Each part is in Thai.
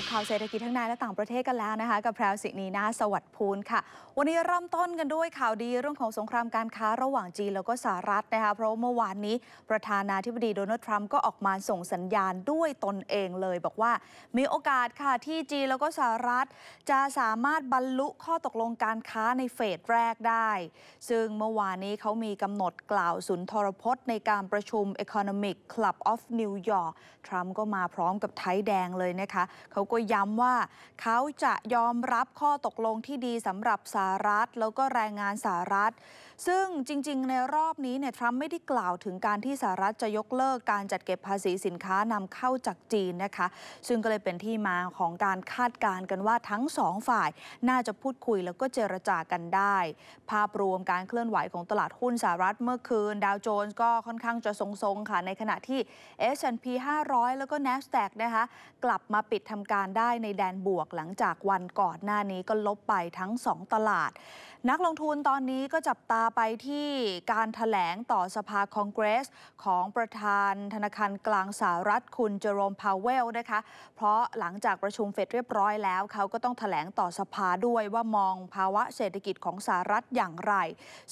ปข่าวเศรษฐกิจทั้งในและต่างประเทศกันแล้วนะคะกับแพรวสินีนาสวัสดิ์พูนค่ะวันนี้เริ่มต้นกันด้วยข่าวดีเรื่องของสงครามการค้าระหว่างจีนแล้วก็สหรัฐนะคะเพราะเมื่อวานนี้ประธานาธิบดีโดนัลด์ทรัมป์ก็ออกมาส่งสัญญาณด้วยตนเองเลยบอกว่ามีโอกาสค่ะที่จีนแล้วก็สหรัฐ จะสามารถบรรลุข้อตกลงการค้าในเฟสแรกได้ซึ่งเมื่อวานนี้เขามีกำหนดกล่าวสุนทรพจน์ในการประชุม Economic Club of New York ทรัมป์ก็มาพร้อมกับไทยแดงเลยนะคะเขาก็ย้ำว่าเขาจะยอมรับข้อตกลงที่ดีสำหรับสหรัฐแล้วก็แรงงานสหรัฐซึ่งจริงๆในรอบนี้เนี่ยทรัมป์ไม่ได้กล่าวถึงการที่สหรัฐจะยกเลิกการจัดเก็บภาษีสินค้านำเข้าจากจีนนะคะซึ่งก็เลยเป็นที่มาของการคาดการณ์กันว่าทั้งสองฝ่ายน่าจะพูดคุยแล้วก็เจรจากันได้ ภาพรวมการเคลื่อนไหวของตลาดหุ้นสหรัฐเมื่อคืนดาวโจนส์ก็ค่อนข้างจะทรงๆค่ะในขณะที่ S&P 500แล้วก็ NASDAQ นะคะกลับมาปิดทำการการได้ในแดนบวกหลังจากวันก่อนหน้านี้ก็ลบไปทั้ง 2 ตลาด นักลงทุนตอนนี้ก็จับตาไปที่การถแถลงต่อสภาคองเกรส ของประธานธนาคารกลางสหรัฐคุณเจอรมพาวเวลนะคะเพราะหลังจากประชุมเฟดเรียบร้อยแล้วเขาก็ต้องถแถลงต่อสภาด้วยว่ามองภาวะเศรษฐกิจของสหรัฐอย่างไร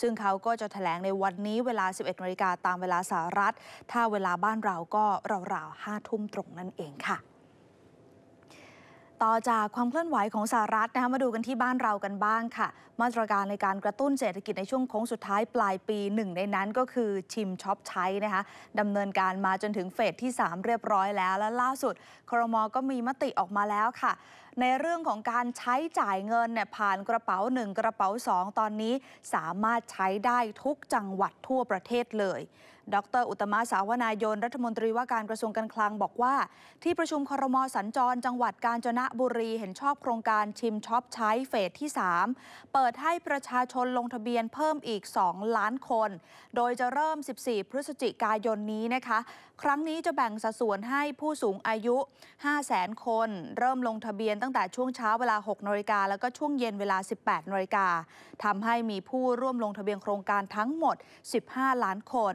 ซึ่งเขาก็จะถแถลงในวันนี้เวลา 11นาฬิกาตามเวลาสหรัฐถ้าเวลาบ้านเราก็ราวๆ5ทุ่มตรงนั่นเองค่ะต่อจากความเคลื่อนไหวของสหรัฐนะคะ มาดูกันที่บ้านเรากันบ้างค่ะ มาตรการในการกระตุ้นเศรษฐกิจในช่วงโค้งสุดท้ายปลายปีหนึ่งในนั้นก็คือชิมช็อปใช้นะคะดำเนินการมาจนถึงเฟสที่3เรียบร้อยแล้วและล่าสุด ครมก็มีมติออกมาแล้วค่ะ ในเรื่องของการใช้จ่ายเงินเนี่ยผ่านกระเป๋า 1 กระเป๋า 2 ตอนนี้สามารถใช้ได้ทุกจังหวัดทั่วประเทศเลยดรอุตมะสาวนายน รัฐมนตรีว่าการกระทรวงการคลัง บอกว่า ที่ประชุมครมสัญจร จังหวัดกาญจนบุรีเห็นชอบโครงการชิมช็อปใช้เฟสที่ 3 เปิดให้ประชาชนลงทะเบียนเพิ่มอีก 2 ล้านคน โดยจะเริ่ม 14 พฤศจิกายนนี้นะคะ ครั้งนี้จะแบ่งสัดส่วนให้ผู้สูงอายุ 500,000 คน เริ่มลงทะเบียนตั้งแต่ช่วงเช้าเวลา6นาฬิกาแล้วก็ช่วงเย็นเวลา 18นาฬิกาทำให้มีผู้ร่วมลงทะเบียนโครงการทั้งหมด 15 ล้านคน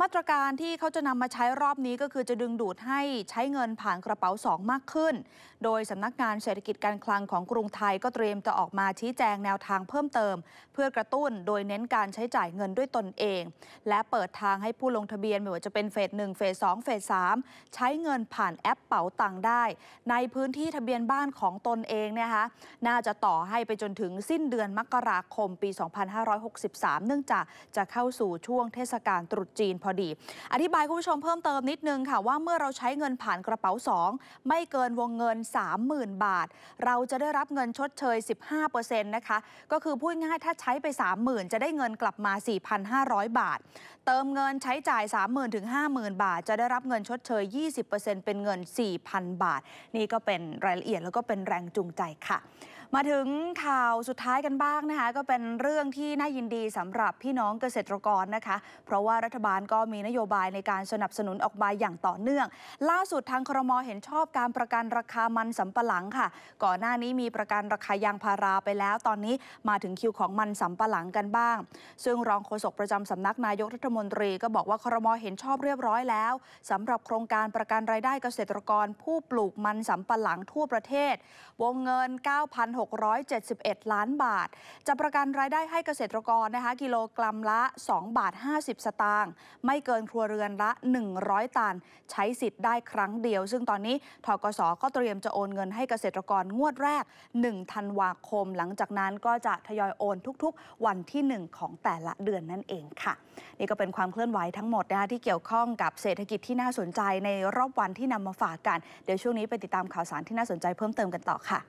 มาตรการที่เขาจะนำมาใช้รอบนี้ก็คือจะดึงดูดให้ใช้เงินผ่านกระเป๋าสองมากขึ้น โดยสำนักงานเศรษฐกิจการคลังของกรุงไทยก็เตรียมจะออกมาชี้แจงแนวทางเพิ่มเติม เพื่อกระตุ้นโดยเน้นการใช้จ่ายเงินด้วยตนเอง และเปิดทางให้ผู้ลงทะเบียนไม่ว่าจะเป็นเฟสหนึ่งเฟสสองเฟสสามใช้เงินผ่านแอปเป๋าตังได้ ในพื้นที่ทะเบียนบ้านของตนเองนะคะน่าจะต่อให้ไปจนถึงสิ้นเดือนมกราคมปี 2563 เนื่องจากจะเข้าสู่ช่วงเทศกาลตรุษจีนพอดี อธิบายคุณผู้ชมเพิ่มเติมนิดนึงค่ะว่าเมื่อเราใช้เงินผ่านกระเป๋า 2 ไม่เกินวงเงิน30,000 บาท เราจะได้รับเงินชดเชย15%นะคะก็คือพูดง่ายถ้าใช้ไป 30,000จะได้เงินกลับมา 4,500 บาท เติมเงินใช้จ่าย 30,000ถึง50,000 บาท จะได้รับเงินชดเชย 20%เป็นเงิน4,000 บาท นี่ก็เป็นรายละเอียดแล้วก็เป็นแรงจูงใจค่ะมาถึงข่าวสุดท้ายกันบ้างนะคะก็เป็นเรื่องที่น่ายินดีสำหรับพี่น้องเกษตรกรนะคะ เพราะว่ารัฐบาลก็มีนโยบายในการสนับสนุนออกมาอย่างต่อเนื่อง ล่าสุดทางครมเห็นชอบการประกันราคามันสำปะหลังค่ะ ก่อนหน้านี้มีประกันราคายางพาราไปแล้วตอนนี้มาถึงคิวของมันสำปะหลังกันบ้าง ซึ่งรองโฆษกประจำสำนักนายกรัฐมนตรี ก็บอกว่าครมเห็นชอบเรียบร้อยแล้ว สำหรับโครงการประกันรายได้เกษตรกร ผู้ปลูกมันสำปะหลังทั่วประเทศ วงเงิน 9,000 1,671 ล้านบาท จะประกันรายได้ให้เกษตรกรนะคะกิโลกรัมละ 2 บาท 50 สตางค์ไม่เกินครัวเรือนละ 100ตันใช้สิทธิ์ได้ครั้งเดียว ซึ่งตอนนี้ทกศก็เตรียมจะโอนเงินให้เกษตรกรงวดแรก1ธันวาคม หลังจากนั้นก็จะทยอยโอนทุกๆ วันที่ 1 ของแต่ละเดือนนั่นเองค่ะ นี่ก็เป็นความเคลื่อนไหวทั้งหมดนะคะที่เกี่ยวข้องกับเศรษฐกิจที่น่าสนใจในรอบวันที่นำมาฝากกันเดี๋ยวช่วงนี้ไปติดตามข่าวสารที่น่าสนใจเพิ่มเติมกันต่อค่ะ